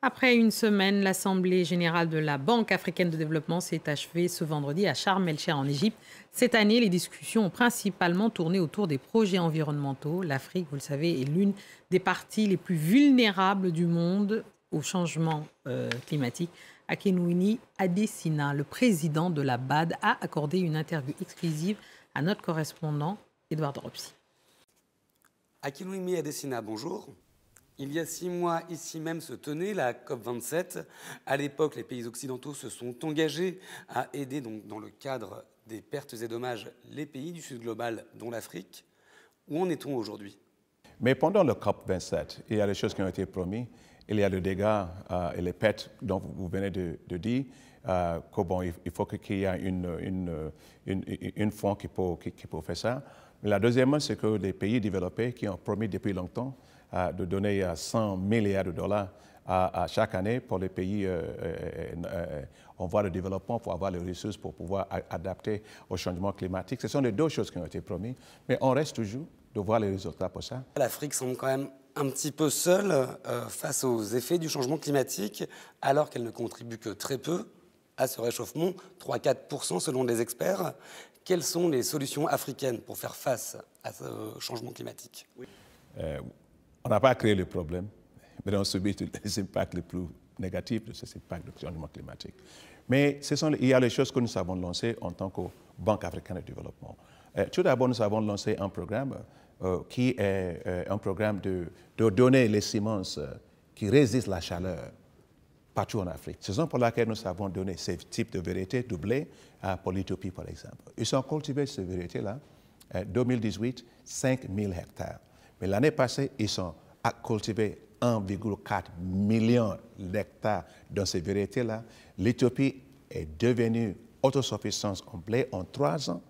Après une semaine, l'Assemblée générale de la Banque africaine de développement s'est achevée ce vendredi à Sharm el en Égypte. Cette année, les discussions ont principalement tourné autour des projets environnementaux. L'Afrique, vous le savez, est l'une des parties les plus vulnérables du monde au changement euh, climatique. Akinwini Adesina, le président de la BAD, a accordé une interview exclusive à notre correspondant Edouard Dropsy. Akinwini Adesina, bonjour. Il y a six mois, ici même, se tenait la COP27. À l'époque, les pays occidentaux se sont engagés à aider, dans le cadre des pertes et dommages, les pays du Sud global, dont l'Afrique. Où en est-on aujourd'hui Mais pendant la COP27, il y a des choses qui ont été promises. Il y a le dégât euh, et les pertes dont vous venez de, dire. Euh, que bon, il faut qu'il y ait une, une, fonds qui peut, qui, qui peut faire ça. La deuxième, c'est que les pays développés qui ont promis depuis longtemps de donner 100 euh, milliards de dollars à, chaque année pour les pays euh, euh, en voie de développement pour avoir les ressources pour pouvoir adapter au changement climatique. Ce sont les deux choses qui ont été promises, mais on reste toujours de voir les résultats pour ça. L'Afrique semble quand même un petit peu seule face aux effets du changement climatique, alors qu'elle ne contribue que très peu à ce réchauffement, 3-4% selon les experts. Quelles sont les solutions africaines pour faire face à ce changement climatique oui. On n'a pas créé le problème, mais on subit les impacts les plus négatifs de ces impacts du changement climatique. Mais ce sont, il y a les choses que nous avons lancées en tant que Banque africaine de développement. Euh, tout d'abord, nous avons lancé un programme euh, qui est euh, un programme de, donner les semences qui résistent à la chaleur partout en Afrique. C'est pour laquelle nous avons donné ce type de variétés doublées à Polytopie, par exemple. Ils ont cultivé ces variétés-là, 2018, 5 000 hectares. Mais l'année passée, ils ont cultivé 1,4 million d'hectares dans ces variétés-là. L'Éthiopie est devenue autosuffisante en blé en trois ans.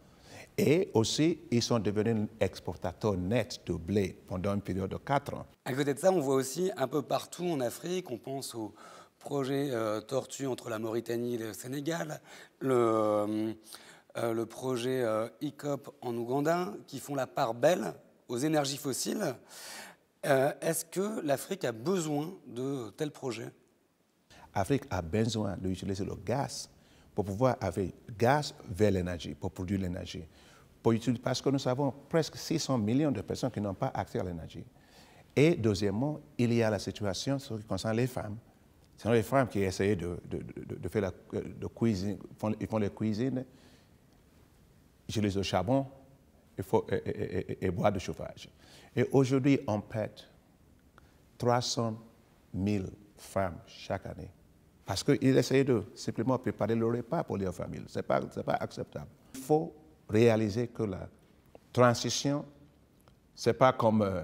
Et aussi, ils sont devenus exportateurs nets de blé pendant une période de quatre ans. À côté de ça, on voit aussi un peu partout en Afrique, on pense au projet euh, Tortue entre la Mauritanie et le Sénégal, le, euh, le projet euh, ICOP en Ouganda, qui font la part belle aux énergies fossiles. Euh, est-ce que l'Afrique a besoin de tels projets L'Afrique a besoin d'utiliser le gaz pour pouvoir, avoir gaz vers l'énergie, pour produire l'énergie. Parce que nous avons presque 600 millions de personnes qui n'ont pas accès à l'énergie. Et deuxièmement, il y a la situation ce qui concerne les femmes. Ce sont les femmes qui essayent de, faire la de cuisine, ils font les cuisines, utilisent le charbon, et, bois de chauffage. Et aujourd'hui, on perd 300 000 femmes chaque année. Parce qu'ils essayent de simplement préparer le repas pour leur familles. Ce n'est pas, pas acceptable. Il faut réaliser que la transition, ce n'est pas comme euh,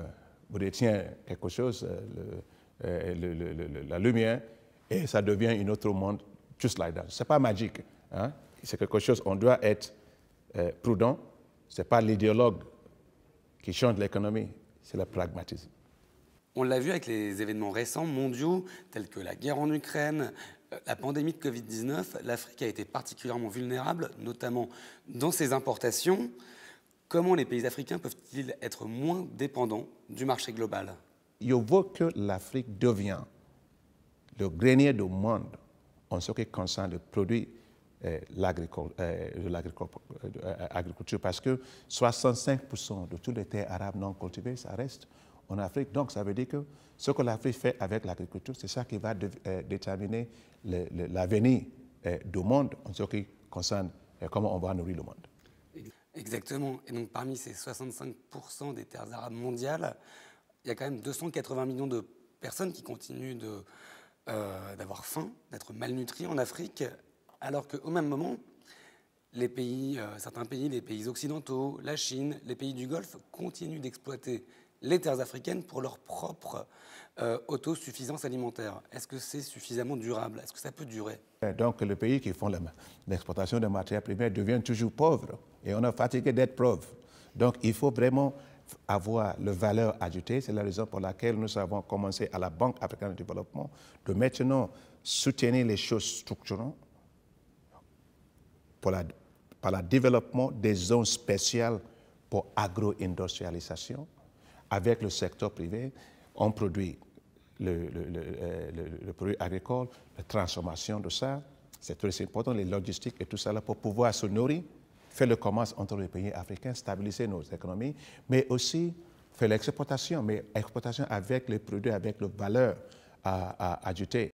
vous détient quelque chose, euh, euh, la lumière, et ça devient un autre monde, juste like that. Ce n'est pas magique. Hein. C'est quelque chose, on doit être prudent, ce n'est pas l'idéologue qui change l'économie, c'est le pragmatisme. On l'a vu avec les événements récents mondiaux, tels que la guerre en Ukraine, euh, la pandémie de Covid-19, l'Afrique a été particulièrement vulnérable, notamment dans ses importations. Comment les pays africains peuvent-ils être moins dépendants du marché global Il faut que l'Afrique devient le grenier du monde en ce qui concerne les produits euh, l'agriculture euh, euh, parce que 65% de toutes les terres arabes non cultivées, ça reste en Afrique. Donc, ça veut dire que ce que l'Afrique fait avec l'agriculture, c'est ça qui va déterminer l'avenir du monde en ce qui concerne comment on va nourrir le monde. Exactement. Et donc, parmi ces 65% des terres arabes mondiales, il y a quand même 280 millions de personnes qui continuent d'avoir faim, d'être malnutries en Afrique alors qu'au même moment, euh, certains pays, les pays occidentaux, la Chine, les pays du Golfe continuent d'exploiter les terres africaines pour leur propre euh, autosuffisance alimentaire. Est-ce que c'est suffisamment durable Est-ce que ça peut durer Donc les pays qui font l'exploitation de matières premières deviennent toujours pauvres et on a fatigué d'être pauvres. Donc il faut vraiment avoir la valeur ajoutée. C'est la raison pour laquelle nous avons commencé à la Banque africaine de développement de maintenant soutenir les choses structurantes la, par le développement des zones spéciales pour agro-industrialisation. Avec le secteur privé, on produit le, euh, produit agricole, la transformation de ça, c'est très important, les logistiques et tout ça pour pouvoir se nourrir, faire le commerce entre les pays africains, stabiliser nos économies, mais aussi faire l'exportation, mais exportation avec les produits, avec le valeur à,